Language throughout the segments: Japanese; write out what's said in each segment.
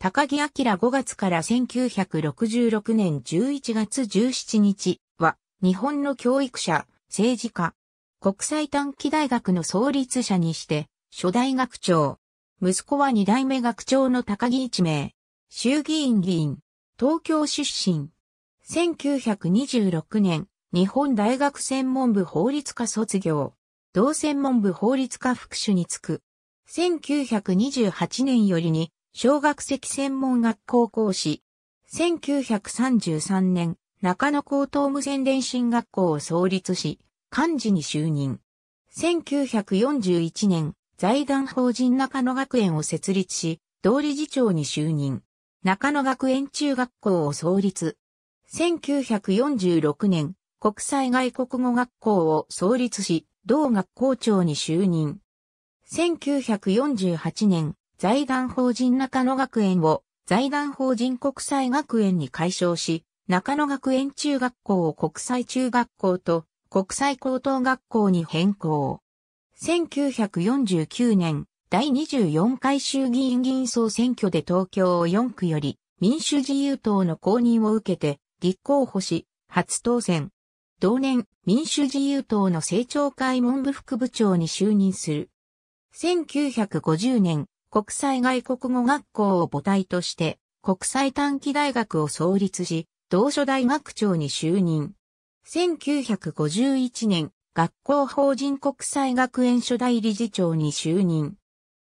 高木明5月から1966年11月17日は、日本の教育者、政治家、国際短期大学の創立者にして、初代学長。息子は二代目学長の高木一名。衆議院議員、東京出身。1926年、日本大学専門部法律科卒業。同専門部法律科副手につく。1928年よりに小学籍専門学校講師。1933年、中野高等無線電信学校を創立し、幹事に就任。1941年、財団法人中野学園を設立し、同理事長に就任。中野学園中学校を創立。1946年、国際外国語学校を創立し、同学校長に就任。1948年、財団法人中野学園を財団法人国際学園に改称し、中野学園中学校を国際中学校と国際高等学校に変更。1949年、第24回衆議院議員総選挙で東京を4区より民主自由党の公認を受けて立候補し、初当選。同年、民主自由党の政調会文部副部長に就任する。1950年、国際外国語学校を母体として国際短期大学を創立し、同書大学長に就任。1951年、学校法人国際学園初代理事長に就任。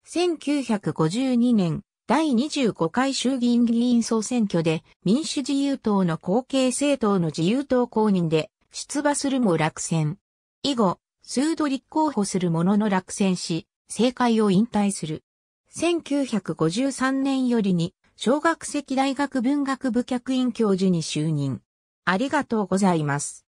1952年、第25回衆議院議員総選挙で民主自由党の後継政党の自由党公認で出馬するも落選。以後、数度立候補するものの落選し、政界を引退する。1953年よりに、小学籍大学文学部客員教授に就任。ありがとうございます。